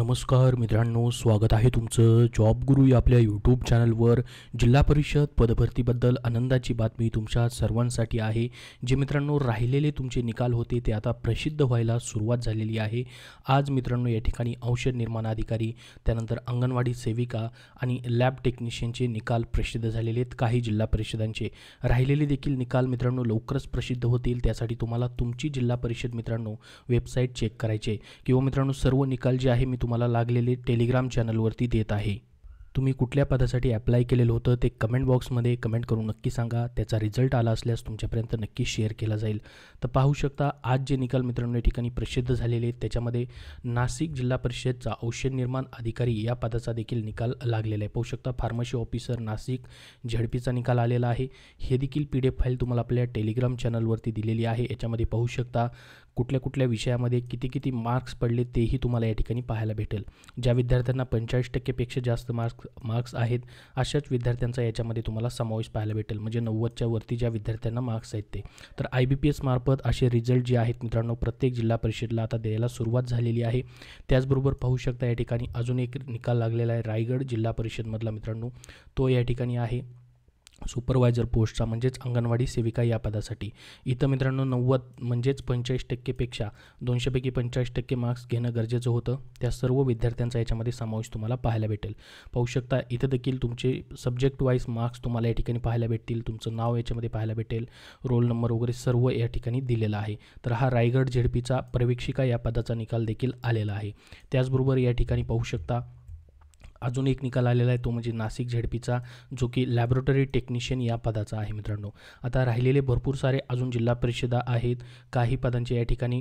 नमस्कार मित्रांनो स्वागत आहे तुमचं जॉब गुरु या आपल्या यूट्यूब चॅनलवर जिल्हा परिषद पदभरतीबद्दल आनंदाची बातमी तुमच्या सर्वांसाठी आहे जे मित्रांनो राहिलेले तुमचे निकाल होते ते आता प्रसिद्ध व्हायला सुरुवात झालेली आहे आज मित्रांनो या ठिकाणी औषध निर्माण अधिकारी त्यानंतर अंगणवाडी सेविका आणि लॅब टेक्निशियनचे निकाल प्रसिद्ध झालेले आहेत काही जिल्हा परिषदांचे राहिलेले देखील निकाल मित्रांनो लवकरच प्रसिद्ध होतील त्यासाठी तुम्हाला तुमची जिल्हा परिषद मित्रांनो वेबसाईट चेक करायचे किंवा मित्रांनो सर्व निकाल जे आहे मी तुम्हाला लागलेले टेलिग्राम चॅनलवरती देत आहे तुम्ही कुठल्या पदासाठी अप्लाय केलेलं होतं ते कमेंट बॉक्समध्ये कमेंट करून नक्की सांगा त्याचा रिझल्ट आला असल्यास तुमच्यापर्यंत नक्की शेअर केला जाईल तर पाहू शकता आज जे निकाल मित्रांनो या ठिकाणी प्रसिद्ध झालेले आहेत त्याच्यामध्ये नाशिक जिल्हा परिषदचा औषध निर्माण अधिकारी या पदाचा देखील निकाल लागलेला आहे पाहू शकता फार्मसी ऑफिसर नाशिक झेडपीचा निकाल आलेला आहे हे देखील पी डी एफ फाईल तुम्हाला आपल्या टेलिग्राम चॅनलवरती दिलेली आहे याच्यामध्ये पाहू शकता कुठल्या कुठल्या विषयामध्ये किती किती मार्क्स पडले तेही तुम्हाला या ठिकाणी पाहायला भेटेल ज्या विद्यार्थ्यांना पंचेचाळीस टक्केपेक्षा जास्त मार्क्स मार्क्स आहेत अशाच विद्यार्थ्यांचा याच्यामध्ये तुम्हाला समावेश पाहायला भेटेल म्हणजे नव्वदच्या वरती ज्या विद्यार्थ्यांना मार्क्स आहेत ते तर आय बी पी एसमार्फत असे रिझल्ट जे आहेत मित्रांनो प्रत्येक जिल्हा परिषदला आता द्यायला सुरुवात झालेली आहे त्याचबरोबर पाहू शकता या ठिकाणी अजून एक निकाल लागलेला आहे रायगड जिल्हा परिषदमधला मित्रांनो तो या ठिकाणी आहे सुपरवायझर पोस्टचा म्हणजेच अंगणवाडी सेविका या पदासाठी इथं मित्रांनो नव्वद म्हणजेच पंचेचाळीस टक्केपेक्षा दोनशेपैकी पंचेचाळीस टक्के मार्क्स घेणं गरजेचं होतं त्या सर्व विद्यार्थ्यांचा याच्यामध्ये समावेश तुम्हाला पाहायला भेटेल पाहू शकता इथं देखील तुमचे सब्जेक्ट वाईज मार्क्स तुम्हाला या ठिकाणी पाहायला भेटतील तुमचं नाव याच्यामध्ये पाहायला भेटेल रोल नंबर वगैरे सर्व या ठिकाणी दिलेला आहे तर हा रायगड झेडपीचा प्रवेक्षिका या पदाचा निकाल देखील आलेला आहे त्याचबरोबर या ठिकाणी पाहू शकता अजून एक निकाल आलेला आहे तो म्हणजे नाशिक झेडपीचा जो की लॅबोरेटरी टेक्निशियन या पदाचा आहे मित्रांनो आता राहिलेले भरपूर सारे अजून जिल्हा परिषदा आहेत काही पदांचे या ठिकाणी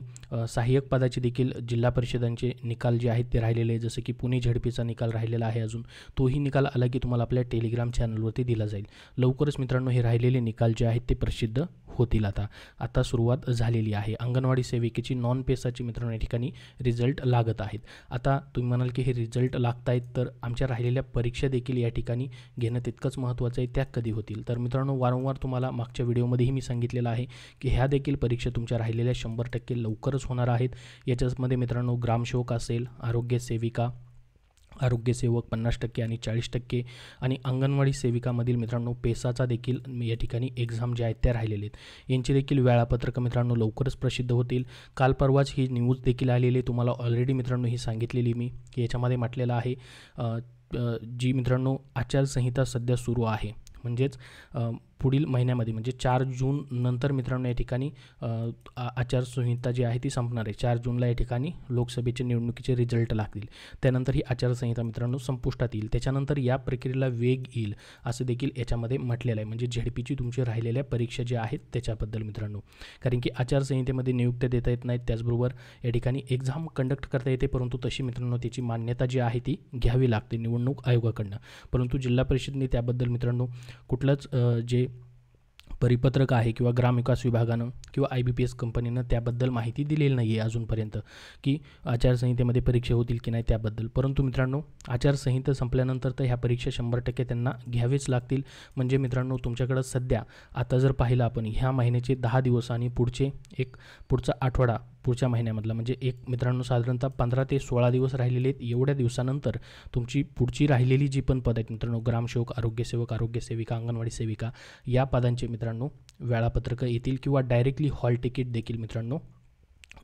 सहाय्यक पदाचे देखील जिल्हा परिषदांचे निकाल जे आहेत ते राहिलेले जसं की पुणे झेडपीचा निकाल राहिलेला आहे अजून तोही निकाल आला की तुम्हाला आपल्या टेलिग्राम चॅनलवरती दिला जाईल लवकरच मित्रांनो हे राहिलेले निकाल जे आहेत ते प्रसिद्ध होतील आता आता सुरुवात झालेली आहे अंगणवाडी सेविकेची नॉन पेसाची मित्रांनो या ठिकाणी रिझल्ट लागत आहेत आता तुम्ही म्हणाल की हे रिझल्ट लागत आहेत तर आमच्या राहिलेल्या परीक्षा देखील या ठिकाणी घेणं तितकंच महत्त्वाचं आहे त्या कधी होतील तर मित्रांनो वारंवार तुम्हाला मागच्या व्हिडिओमध्येही मी सांगितलेलं आहे की ह्या देखील परीक्षा तुमच्या राहिलेल्या शंभर टक्के लवकरच होणार आहेत याच्यामध्ये मित्रांनो ग्रामसेवक असेल आरोग्य सेविका आरोग्यसेवक पन्नास टक्के आणि चाळीस टक्के आणि अंगणवाडी सेविकामधील मित्रांनो पेसाचा देखील या ठिकाणी एक्झाम ज्या आहेत त्या राहिलेले आहेत यांची देखील वेळापत्रकं मित्रांनो लवकरच प्रसिद्ध होतील काल परवाच ही न्यूज देखील आलेली आहे तुम्हाला ऑलरेडी मित्रांनो ही सांगितलेली मी की याच्यामध्ये म्हटलेलं आहे जी मित्रांनो आचारसंहिता सध्या सुरू आहे म्हणजेच पुढील महिन्यामध्ये म्हणजे चार जून नंतर मित्रांनो या ठिकाणी आचारसंहिता जी आहे ती संपणार आहे चार जूनला या ठिकाणी लोकसभेचे निवडणुकीचे रिझल्ट लागतील त्यानंतर ही आचारसंहिता मित्रांनो संपुष्टात येईल त्याच्यानंतर या प्रक्रियेला वेग येईल असं देखील याच्यामध्ये म्हटलेलं आहे म्हणजे झेडपीची तुमची राहिलेल्या परीक्षा ज्या आहेत त्याच्याबद्दल मित्रांनो कारण की आचारसंहितेमध्ये नियुक्त्या देता येत नाहीत त्याचबरोबर या ठिकाणी एक्झाम कंडक्ट करता येते परंतु तशी मित्रांनो त्याची मान्यता जी आहे ती घ्यावी लागते निवडणूक आयोगाकडनं परंतु जिल्हा परिषदने त्याबद्दल मित्रांनो कुठलंच जे परिपत्रक आहे किंवा ग्रामविकास विभागानं किंवा आय बी पी एस कंपनीनं त्याबद्दल माहिती दिलेली नाही आहे अजूनपर्यंत की आचारसंहितेमध्ये परीक्षा होतील की नाही त्याबद्दल परंतु मित्रांनो आचारसंहिता संपल्यानंतर तर ह्या परीक्षा शंभर टक्के त्यांना घ्यावेच लागतील म्हणजे मित्रांनो तुमच्याकडं सध्या आता जर पाहिलं आपण ह्या महिन्याचे दहा दिवस आणि पुढचे एक पुढचा आठवडा पुढच्या महिन्यामधला म्हणजे एक मित्रांनो साधारणतः पंधरा ते सोळा दिवस राहिलेले आहेत एवढ्या दिवसानंतर तुमची पुढची राहिलेली जी पण पद आहेत मित्रांनो ग्रामसेवक आरोग्यसेवक आरोग्यसेविका अंगणवाडी सेविका या पदांचे मित्रांनो वेळापत्रकं येतील किंवा डायरेक्टली हॉल तिकीट देखील मित्रांनो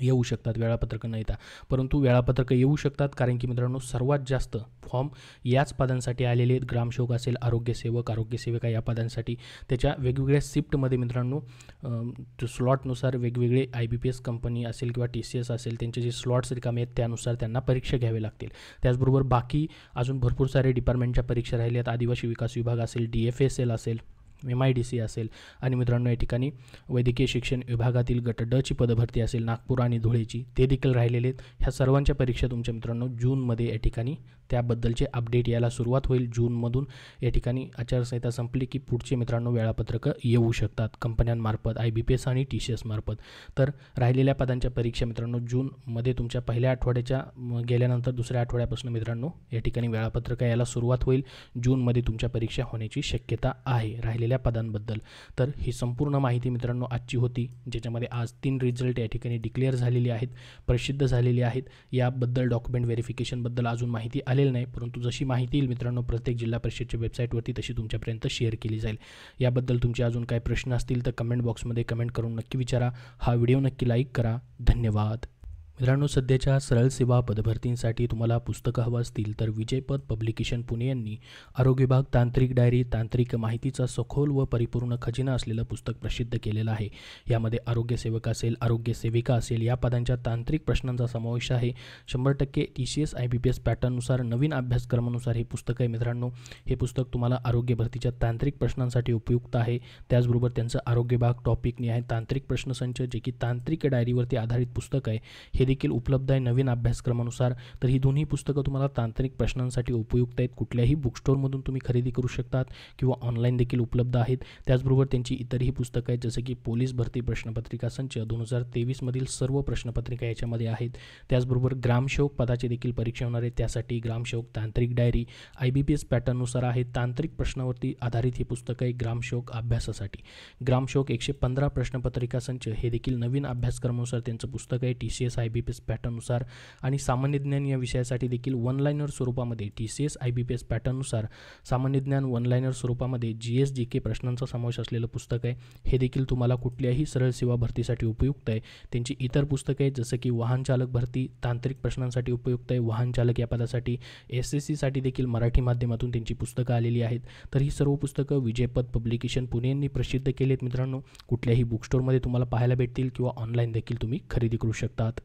येऊ शकतात वेळापत्रकं न येता परंतु वेळापत्रकं येऊ शकतात कारण की मित्रांनो सर्वात जास्त फॉर्म याच पदांसाठी आलेले आहेत ग्रामसेवक असेल आरोग्यसेवक आरोग्यसेविका या पदांसाठी त्याच्या वेगवेगळ्या शिफ्टमध्ये मित्रांनो स्लॉटनुसार वेगवेगळे I B P S company असेल किंवा टी सी एस असेल त्यांचे जे स्लॉट्स रिकामे आहेत त्यानुसार त्यांना परीक्षा घ्यावे लागतील त्याचबरोबर बाकी अजून भरपूर सारे डिपार्टमेंटच्या परीक्षा राहिल्या आहेत आदिवासी विकास विभाग असेल डी एफ एस एल असेल एम आय डी सी असेल आणि मित्रांनो या ठिकाणी वैद्यकीय शिक्षण विभागातील गट ड ची पदभरती असेल नागपूर आणि धुळेची ते देखील राहिलेले आहेत ह्या सर्वांच्या परीक्षा तुमच्या मित्रांनो जूनमध्ये या ठिकाणी त्याबद्दलचे अपडेट यायला सुरुवात होईल जूनमधून या ठिकाणी आचारसंहिता संपली की पुढचे मित्रांनो वेळापत्रकं येऊ शकतात कंपन्यांमार्फत आय बी पी एस आणि टी सी एसमार्फत तर राहिलेल्या पदांच्या परीक्षा मित्रांनो जूनमध्ये तुमच्या पहिल्या आठवड्याच्या गेल्यानंतर दुसऱ्या आठवड्यापासून मित्रांनो या ठिकाणी वेळापत्रकं यायला सुरुवात होईल जूनमध्ये तुमच्या परीक्षा होण्याची शक्यता आहे राहिलेल्या पहिल्या पदांबद्दल तर ही संपूर्ण माहिती मित्रांनो आजची होती ज्याच्यामध्ये आज तीन रिझल्ट या ठिकाणी डिक्लेअर झालेली आहेत प्रसिद्ध झालेली आहेत याबद्दल डॉक्युमेंट व्हेरिफिकेशनबद्दल अजून माहिती आलेली नाही परंतु जशी माहिती येईल मित्रांनो प्रत्येक जिल्हा परिषदच्या वेबसाईटवरती तशी तुमच्यापर्यंत शेअर केली जाईल याबद्दल तुमचे अजून काही प्रश्न असतील तर कमेंट बॉक्समध्ये कमेंट करून नक्की विचारा हा व्हिडिओ नक्की लाईक करा धन्यवाद मित्रांनो सध्याच्या सरळ सेवा पदभरतींसाठी तुम्हाला पुस्तकं हवं असतील तर विजयपद पब्लिकेशन पुणे यांनी आरोग्य विभाग तांत्रिक डायरी तांत्रिक माहितीचा सखोल व परिपूर्ण खजिना असलेलं पुस्तक प्रसिद्ध केलेलं आहे यामध्ये आरोग्य सेवक असेल आरोग्य सेविका असेल या पदांच्या तांत्रिक प्रश्नांचा समावेश आहे शंभर टक्के T C S I B P S पॅटर्ननुसार नवीन अभ्यासक्रमानुसार हे पुस्तक आहे मित्रांनो हे पुस्तक तुम्हाला आरोग्य भरतीच्या तांत्रिक प्रश्नांसाठी उपयुक्त आहे त्याचबरोबर त्यांचं आरोग्य विभाग टॉपिकने आहे तांत्रिक प्रश्नसंच जे की तांत्रिक डायरीवरती आधारित पुस्तक आहे हे हे देखील उपलब्ध आहे नवीन अभ्यासक्रमानुसार तर ही दोन्ही पुस्तकं तुम्हाला तांत्रिक प्रश्नांसाठी उपयुक्त आहेत कुठल्याही बुकस्टोरमधून तुम्ही खरेदी करू शकतात किंवा ऑनलाईन देखील उपलब्ध आहेत त्याचबरोबर त्यांची इतरही पुस्तकं आहेत जसं की पोलीस भरती प्रश्नपत्रिका संच दोन हजार तेवीसमधील सर्व प्रश्नपत्रिका याच्यामध्ये आहेत त्याचबरोबर ग्रामसेवक पदाची देखील परीक्षा होणार आहे त्यासाठी ग्रामसेवक तांत्रिक diary I B P S पॅटर्ननुसार आहे तांत्रिक प्रश्नावरती आधारित ही पुस्तकं आहे ग्रामसेवक अभ्यासासाठी ग्रामसेवक एकशे पंधरा प्रश्नपत्रिका संच हे देखील नवीन अभ्यासक्रमानुसार त्यांचं पुस्तक आहे T C S I B P S पॅटर्ननुसार आणि सामान्य ज्ञान या विषयासाठी देखील वन लाइनर स्वरूपामध्ये T C S I B P S पॅटर्ननुसार सामान्य ज्ञान वन स्वरूपामध्ये जी एस जी के प्रश्नांचा समावेश असलेलं पुस्तक आहे हे देखील तुम्हाला कुठल्याही सरळ सेवा भरतीसाठी उपयुक्त आहे त्यांची इतर पुस्तकं आहेत जसं की वाहन चालक भरती तांत्रिक प्रश्नांसाठी उपयुक्त आहे वाहन चालक या पदासाठी एस एस सीसाठी देखील मराठी माध्यमातून त्यांची पुस्तकं आलेली आहेत तर ही सर्व पुस्तकं विजयपद पब्लिकेशन पुणे यांनी प्रसिद्ध केले आहेत मित्रांनो कुठल्याही बुक स्टोरमध्ये तुम्हाला पाहायला भेटतील किंवा ऑनलाईन देखील तुम्ही खरेदी करू शकतात